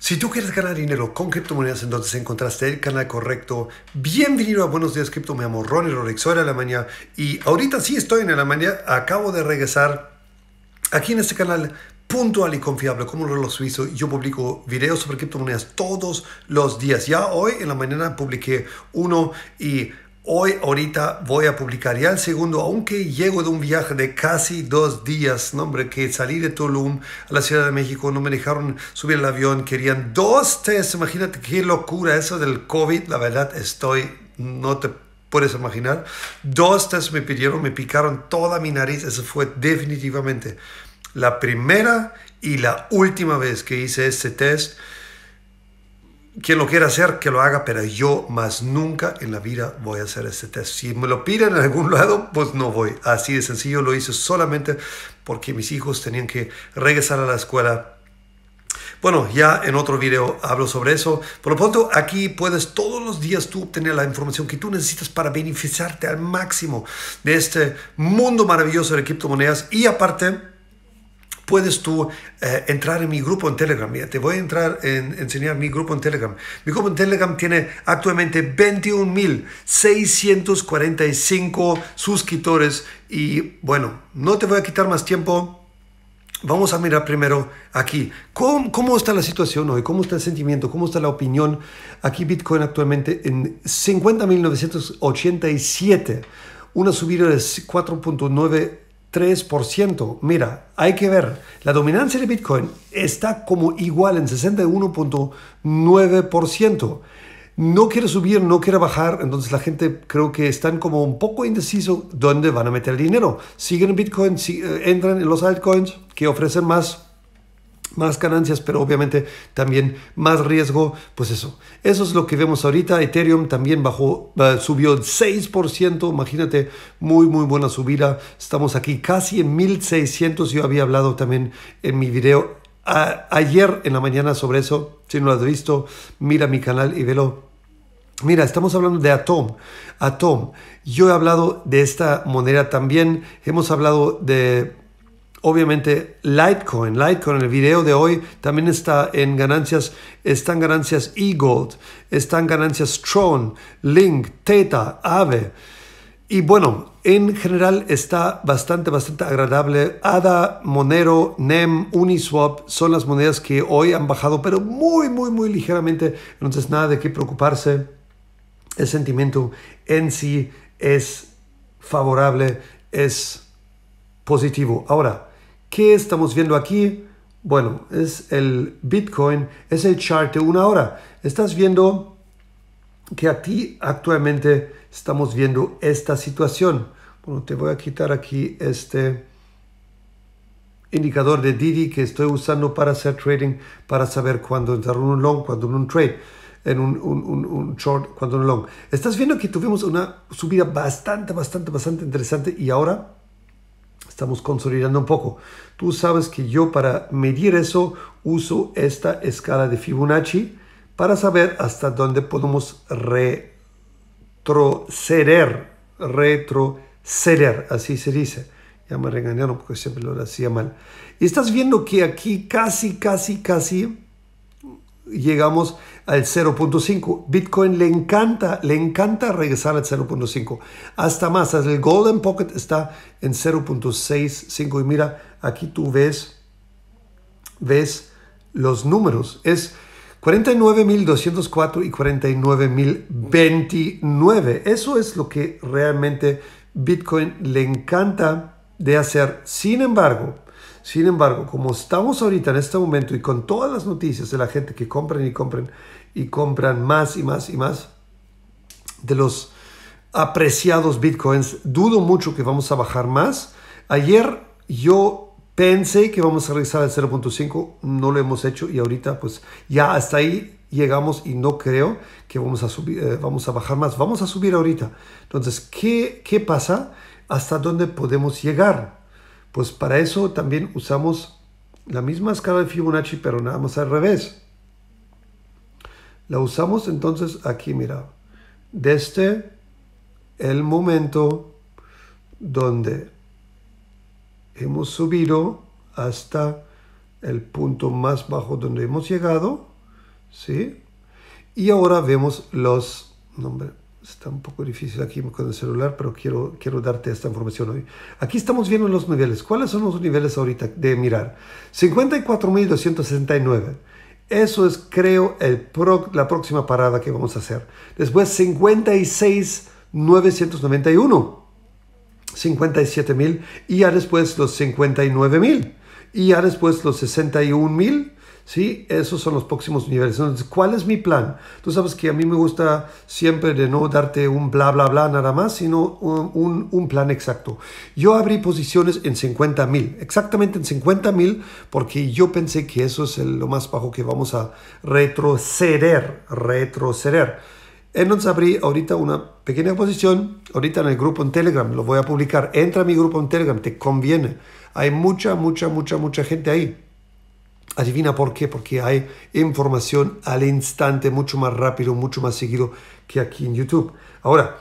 Si tú quieres ganar dinero con criptomonedas, entonces encontraste el canal correcto. Bienvenido a Buenos Días Cripto, me llamo Ronnie Rolex, soy de Alemania y ahorita sí estoy en Alemania, acabo de regresar aquí en este canal puntual y confiable como un reloj suizo. Yo publico videos sobre criptomonedas todos los días. Ya hoy en la mañana publiqué uno y Hoy, ahorita, voy a publicar ya el segundo, aunque llego de un viaje de casi dos días, ¿no? hombre, que salí de Tulum a la Ciudad de México, no me dejaron subir el avión, querían dos test, imagínate qué locura eso del COVID, la verdad estoy, no te puedes imaginar, dos tests me pidieron, me picaron toda mi nariz, eso fue definitivamente la primera y la última vez que hice este test, quien lo quiera hacer, que lo haga, pero yo más nunca en la vida voy a hacer este test. Si me lo piden en algún lado, pues no voy. Así de sencillo lo hice solamente porque mis hijos tenían que regresar a la escuela bueno, ya en otro video hablo sobre eso. Por lo pronto, aquí puedes todos los días tú obtener la información que tú necesitas para beneficiarte al máximo de este mundo maravilloso de criptomonedas y aparte puedes tú eh, entrar en mi grupo en Telegram. Mira, te voy a entrar en enseñar mi grupo en Telegram. Mi grupo en Telegram tiene actualmente 21.645 suscriptores y bueno, no te voy a quitar más tiempo. Vamos a mirar primero aquí. ¿Cómo, ¿Cómo, está la situación hoy? ¿Cómo está el sentimiento? ¿Cómo está la opinión? Aquí Bitcoin actualmente en 50.987. Una subida de 4.9 3%. Mira, hay que ver, la dominancia de Bitcoin está como igual en 61.9%. No quiere subir, no quiere bajar, entonces la gente creo que están como un poco indeciso dónde van a meter el dinero. Siguen en Bitcoin, si, eh, entran en los altcoins que ofrecen más más ganancias, pero obviamente también más riesgo, pues eso. Eso es lo que vemos ahorita. Ethereum también bajó, subió subió 6%, imagínate, muy, muy buena subida. Estamos aquí casi en 1600, yo había hablado también en mi video ayer en la mañana sobre eso. Si no lo has visto, mira mi canal y velo. Mira, estamos hablando de Atom. Atom. Yo he hablado de esta moneda también. Hemos hablado de obviamente Litecoin. Litecoin, el video de hoy también está en ganancias, están ganancias E-Gold, están ganancias Tron, Link, Teta, Ave. Y bueno, en general está bastante, bastante agradable. ADA, Monero, NEM, Uniswap son las monedas que hoy han bajado, pero muy, muy, muy ligeramente. Entonces nada de qué preocuparse. El sentimiento en sí es favorable, es positivo. Ahora, ¿Qué estamos viendo aquí? Bueno, es el Bitcoin, es el chart de una hora. Estás viendo que aquí actualmente estamos viendo esta situación. Bueno, te voy a quitar aquí este indicador de Didi que estoy usando para hacer trading, para saber cuándo entrar en un long, cuándo en un trade, en un, short, cuándo en un long. Estás viendo que tuvimos una subida bastante, bastante, bastante interesante y ahora estamos consolidando un poco. Tú sabes que yo para medir eso uso esta escala de Fibonacci para saber hasta dónde podemos retroceder, retroceder, así se dice. Ya me regañaron porque siempre lo hacía mal. Y estás viendo que aquí casi, casi, casi llegamos al 0.5. Bitcoin le encanta, le encanta regresar al 0.5. Hasta más, el Golden Pocket está en 0.65. Y mira, aquí tú ves, ves los números. Es 49.204 y 49.029. Eso es lo que realmente Bitcoin le encanta de hacer. Sin embargo, sin embargo, como estamos ahorita en este momento y con todas las noticias de la gente que compran y compran y compran más y más y más de los apreciados bitcoins, dudo mucho que vamos a bajar más. Ayer yo pensé que vamos a regresar al 0.5, no lo hemos hecho y ahorita pues ya hasta ahí llegamos y no creo que vamos a subir, eh, vamos a bajar más, vamos a subir ahorita. Entonces, qué pasa? ¿Hasta dónde podemos llegar? Pues para eso también usamos la misma escala de Fibonacci, pero nada más al revés. La usamos entonces aquí, mira, desde este, el momento donde hemos subido hasta el punto más bajo donde hemos llegado, ¿sí? Y ahora vemos los, nombres está un poco difícil aquí con el celular, pero quiero, quiero darte esta información hoy. Aquí estamos viendo los niveles. ¿Cuáles son los niveles ahorita de mirar? 54.269. Eso es, creo, el pro, la próxima parada que vamos a hacer. Después 56.991. 57.000. Y ya después los 59.000. Y ya después los 61.000 ¿Sí? Esos son los próximos niveles. Entonces, ¿cuál es mi plan? Tú sabes que a mí me gusta siempre de no darte un bla, bla, bla nada más, sino un, plan exacto. Yo abrí posiciones en 50 mil, exactamente en 50 mil, porque yo pensé que eso es lo más bajo que vamos a retroceder, retroceder. Entonces abrí ahorita una pequeña posición, ahorita en el grupo en Telegram, lo voy a publicar. Entra a mi grupo en Telegram, te conviene. Hay mucha, mucha, mucha, mucha gente ahí. Adivina por qué, porque hay información al instante mucho más rápido, mucho más seguido que aquí en YouTube. Ahora,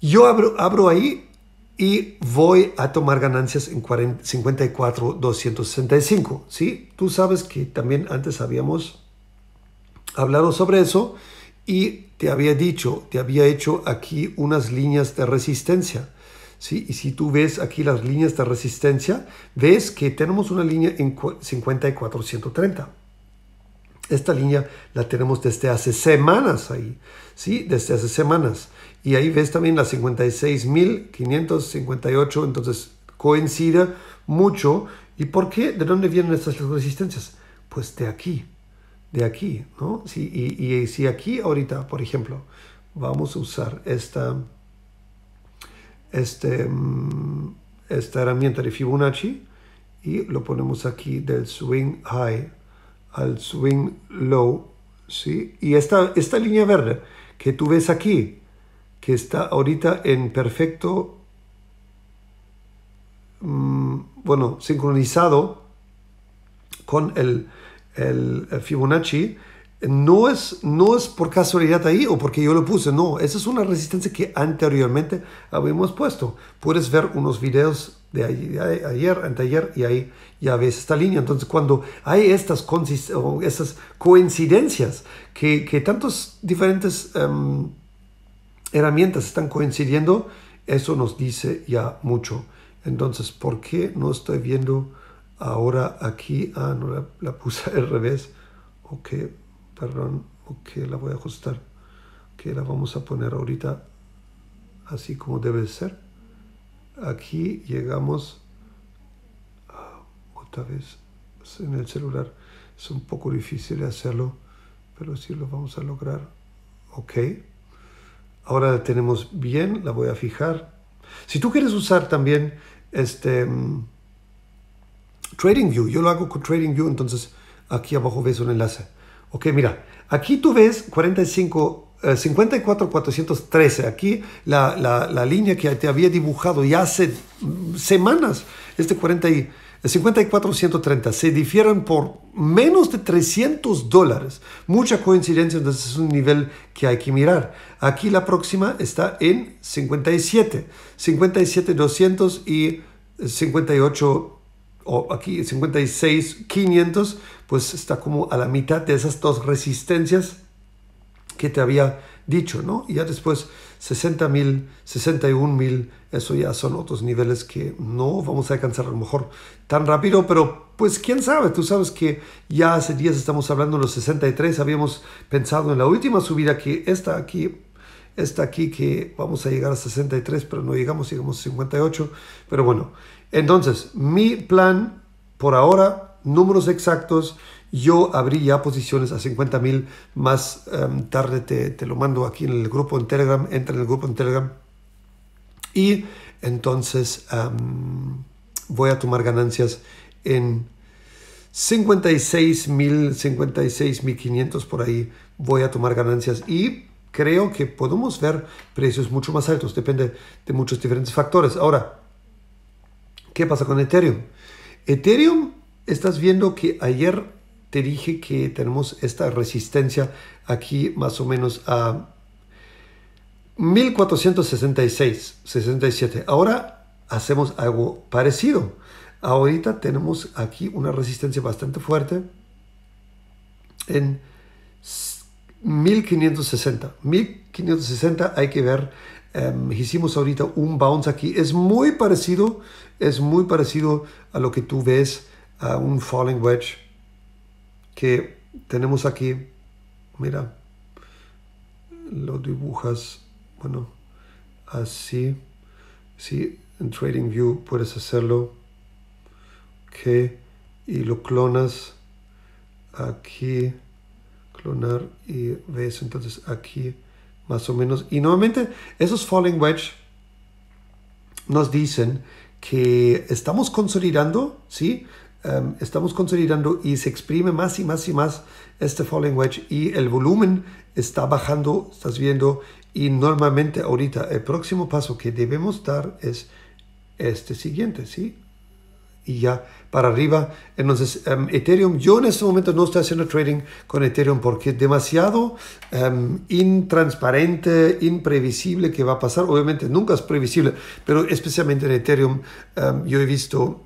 yo abro, ahí y voy a tomar ganancias en 54.265. ¿sí? Tú sabes que también antes habíamos hablado sobre eso y te había dicho, te había hecho aquí unas líneas de resistencia. ¿sí? Y si tú ves aquí las líneas de resistencia, ves que tenemos una línea en 5430. Esta línea la tenemos desde hace semanas ahí, ¿sí? Desde hace semanas. Y ahí ves también la 56.558, entonces coincide mucho. ¿Y por qué? ¿De dónde vienen estas resistencias? Pues de aquí, de aquí, ¿no? y si aquí ahorita, por ejemplo, vamos a usar esta este, mm, esta herramienta de Fibonacci y lo ponemos aquí del swing high al swing low. ¿sí? Y esta, esta línea verde que tú ves aquí, que está ahorita en perfecto, mm, bueno, sincronizado con el, el Fibonacci, no es, por casualidad ahí o porque yo lo puse, no, esa es una resistencia que anteriormente habíamos puesto. Puedes ver unos videos de ayer, anteayer, y ahí ya ves esta línea. Entonces, cuando hay estas, coincidencias, que, tantas diferentes em, herramientas están coincidiendo, eso nos dice ya mucho. Entonces, ¿por qué no estoy viendo ahora aquí? Ah, no, la, puse al revés. Ok, perdón, ok, la voy a ajustar, que la vamos a poner ahorita así como debe ser. Aquí llegamos otra vez en el celular. Es un poco difícil de hacerlo, pero sí lo vamos a lograr. Ok. Ahora la tenemos bien, la voy a fijar. Si tú quieres usar también este mm, TradingView, yo lo hago con TradingView, entonces aquí abajo ves un enlace Ok, mira, aquí tú ves 45, 54, 413. Aquí la, línea que te había dibujado ya hace mm, semanas, este 40 54, eh, se difieren por menos de 300 dólares. Mucha coincidencia, entonces es un nivel que hay que mirar. Aquí la próxima está en 57, 57, 200 y 58 o aquí 500 pues está como a la mitad de esas dos resistencias que te había dicho, ¿no? Y ya después 60.000, 61.000, eso ya son otros niveles que no vamos a alcanzar a lo mejor tan rápido, pero pues quién sabe, tú sabes que ya hace días estamos hablando de los 63, habíamos pensado en la última subida que está aquí, está aquí que vamos a llegar a 63, pero no llegamos, llegamos a 58, pero bueno, entonces, mi plan por ahora, números exactos, yo abrí ya posiciones a 50 mil, más em, tarde te, lo mando aquí en el grupo en Telegram, entra en el grupo en Telegram y entonces em, voy a tomar ganancias en 56 mil, 56 mil 500 por ahí voy a tomar ganancias y creo que podemos ver precios mucho más altos, depende de muchos diferentes factores. Ahora, ¿Qué pasa con Ethereum? Ethereum, estás viendo que ayer te dije que tenemos esta resistencia aquí más o menos a 1466, 67. Ahora hacemos algo parecido. Ahorita tenemos aquí una resistencia bastante fuerte en 1560. 1560 hay que ver Em, hicimos ahorita un bounce aquí. Es muy parecido, es muy parecido a lo que tú ves, a un falling wedge que tenemos aquí. Mira, lo dibujas, bueno, así. Sí, en Trading View puedes hacerlo. Ok, y lo clonas aquí, clonar y ves entonces aquí más o menos. Y normalmente esos falling wedge nos dicen que estamos consolidando, ¿sí? Em, estamos consolidando y se exprime más y más y más este falling wedge y el volumen está bajando, estás viendo, y normalmente ahorita el próximo paso que debemos dar es este siguiente, ¿sí? y ya para arriba. Entonces, em, Ethereum, yo en este momento no estoy haciendo trading con Ethereum porque es demasiado em, intransparente, imprevisible que va a pasar. Obviamente nunca es previsible, pero especialmente en Ethereum em, yo he visto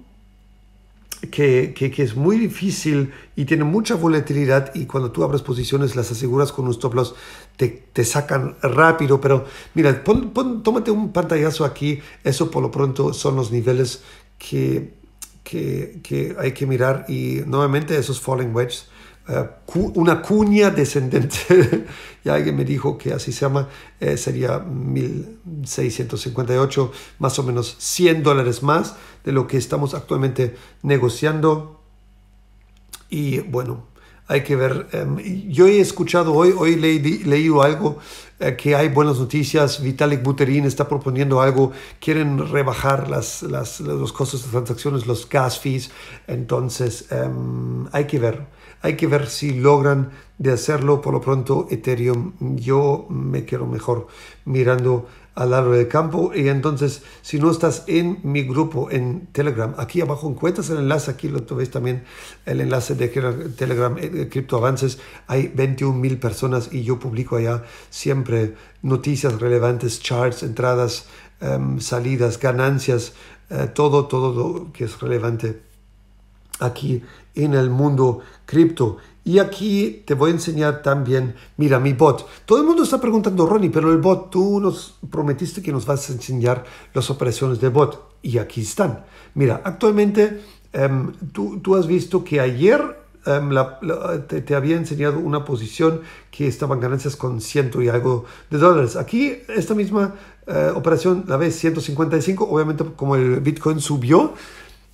que, que, que, es muy difícil y tiene mucha volatilidad y cuando tú abres posiciones las aseguras con un stop loss te, te sacan rápido pero mira tómate un pantallazo aquí eso por lo pronto son los niveles que que, hay que mirar y nuevamente esos falling wedges eh, una cuña descendente, y alguien me dijo que así se llama, eh, sería 1658, más o menos 100 dólares más de lo que estamos actualmente negociando. Y bueno, hay que ver. Em, yo he escuchado hoy, hoy leí, leído algo eh, que hay buenas noticias. Vitalik Buterin está proponiendo algo. Quieren rebajar las, las, los costos de transacciones, los gas fees. Entonces, em, hay que ver. Hay que ver si logran de hacerlo. Por lo pronto, Ethereum, yo me quiero mejor mirando al largo del campo. Y entonces, si no estás en mi grupo en Telegram, aquí abajo encuentras el enlace, aquí lo veis también, el enlace de Telegram eh, Avances, Hay 21 mil personas y yo publico allá siempre noticias relevantes, charts, entradas, em, salidas, ganancias, eh, todo, todo lo que es relevante aquí en el mundo cripto. Y aquí te voy a enseñar también, mira, mi bot. Todo el mundo está preguntando, Ronnie, pero el bot, tú nos prometiste que nos vas a enseñar las operaciones de bot. Y aquí están. Mira, actualmente em, tú, has visto que ayer em, te, había enseñado una posición que estaban ganancias con ciento y algo de dólares. Aquí esta misma eh, operación la ves 155, obviamente como el Bitcoin subió.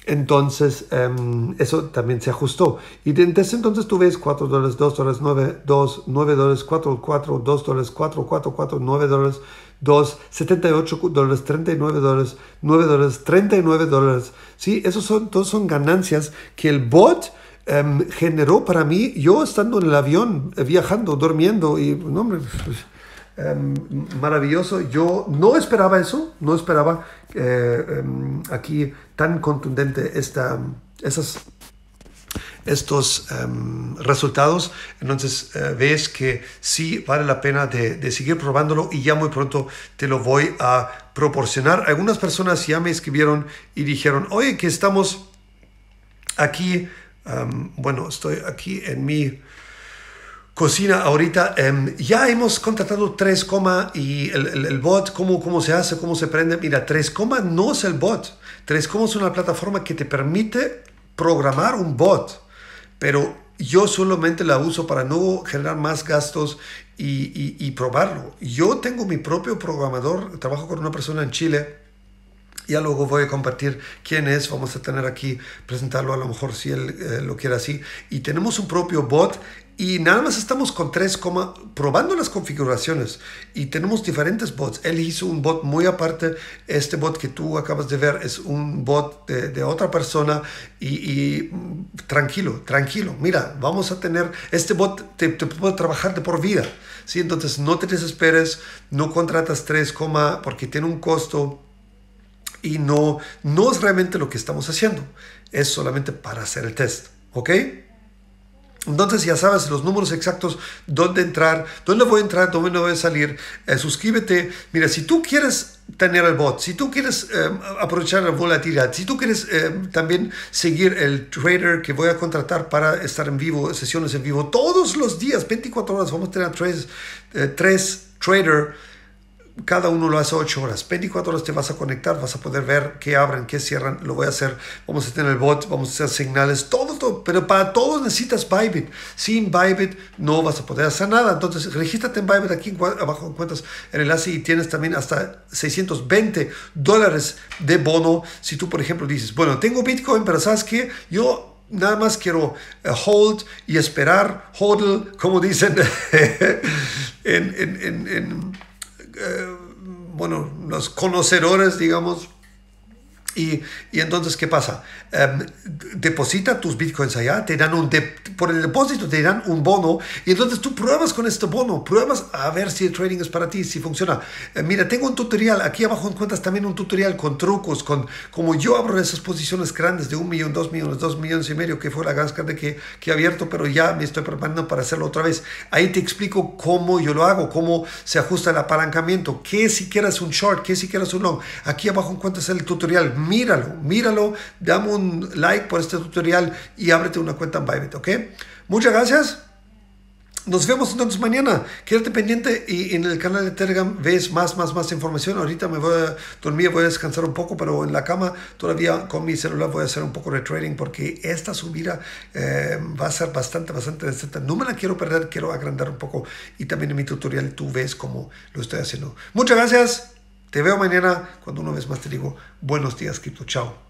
Entonces, em, eso también se ajustó. Y desde entonces tú ves 4 dólares, 2 dólares, 9, 2, 9 dólares, 4, 4, 2 dólares, 4, 4, 4, 9 dólares, 2, 78 dólares, 39 dólares, 9 dólares, 39 dólares. Sí, esos son, todos son ganancias que el bot em, generó para mí, yo estando en el avión, eh, viajando, durmiendo y, no, hombre, Em, maravilloso. Yo no esperaba eso, no esperaba eh, em, aquí tan contundente esta, esas estos em, resultados, entonces eh, ves que sí vale la pena de, seguir probándolo y ya muy pronto te lo voy a proporcionar. Algunas personas ya me escribieron y dijeron, oye, que estamos aquí, bueno, estoy aquí en mi cocina ahorita. Em, ya hemos contratado 3 y el, el, bot, cómo, cómo se hace, cómo se prende. Mira, 3 no es el bot. 3 es una plataforma que te permite programar un bot, pero yo solamente la uso para no generar más gastos y, y, probarlo. Yo tengo mi propio programador, trabajo con una persona en Chile. Ya luego voy a compartir quién es, vamos a tener aquí, presentarlo a lo mejor si él eh, lo quiere así. Y tenemos un propio bot y nada más estamos con 3, probando las configuraciones y tenemos diferentes bots. Él hizo un bot muy aparte. Este bot que tú acabas de ver es un bot de, otra persona y, y, mm, tranquilo, tranquilo. Mira, vamos a tener, este bot te, te puede trabajar de por vida. ¿sí? Entonces no te desesperes, no contratas 3, porque tiene un costo y no, no es realmente lo que estamos haciendo. Es solamente para hacer el test. ¿Ok? Entonces ya sabes los números exactos, dónde entrar, dónde voy a entrar, dónde voy a salir. Eh, suscríbete. Mira, si tú quieres tener el bot, si tú quieres eh, aprovechar la volatilidad, si tú quieres eh, también seguir el trader que voy a contratar para estar en vivo, sesiones en vivo, todos los días, 24 horas, vamos a tener tres, tres trader cada uno lo hace 8 horas. 24 horas te vas a conectar, vas a poder ver qué abren, qué cierran. Lo voy a hacer. Vamos a tener el bot, vamos a hacer señales, todo, todo. Pero para todos necesitas Bybit. Sin Bybit no vas a poder hacer nada. Entonces, regístrate en Bybit. Aquí abajo en el enlace y tienes también hasta 620 dólares de bono. Si tú, por ejemplo, dices, bueno, tengo Bitcoin, pero sabes que yo nada más quiero eh, hold y esperar, hold como dicen en, en, en eh, bueno, los conocedores, digamos, y, entonces, ¿qué pasa? Em, deposita tus bitcoins allá, te dan un por el depósito te dan un bono y entonces tú pruebas con este bono, pruebas a ver si el trading es para ti, si funciona. Eh, mira, tengo un tutorial, aquí abajo encuentras también un tutorial con trucos, con cómo yo abro esas posiciones grandes de un millón, dos millones, dos millones y medio, que fue la gran que, que he abierto, pero ya me estoy preparando para hacerlo otra vez. Ahí te explico cómo yo lo hago, cómo se ajusta el apalancamiento, qué si quieres un short, qué si quieres un long. Aquí abajo encuentras el tutorial míralo, míralo, dame un like por este tutorial y ábrete una cuenta en Bybit, ¿ok? Muchas gracias. Nos vemos entonces mañana. Quédate pendiente y en el canal de Telegram ves más, más, más información. Ahorita me voy a dormir, voy a descansar un poco, pero en la cama todavía con mi celular voy a hacer un poco de trading porque esta subida eh, va a ser bastante, bastante decente. No me la quiero perder, quiero agrandar un poco y también en mi tutorial tú ves cómo lo estoy haciendo. Muchas gracias. Te veo mañana cuando una vez más te digo buenos días, Quito. Chao.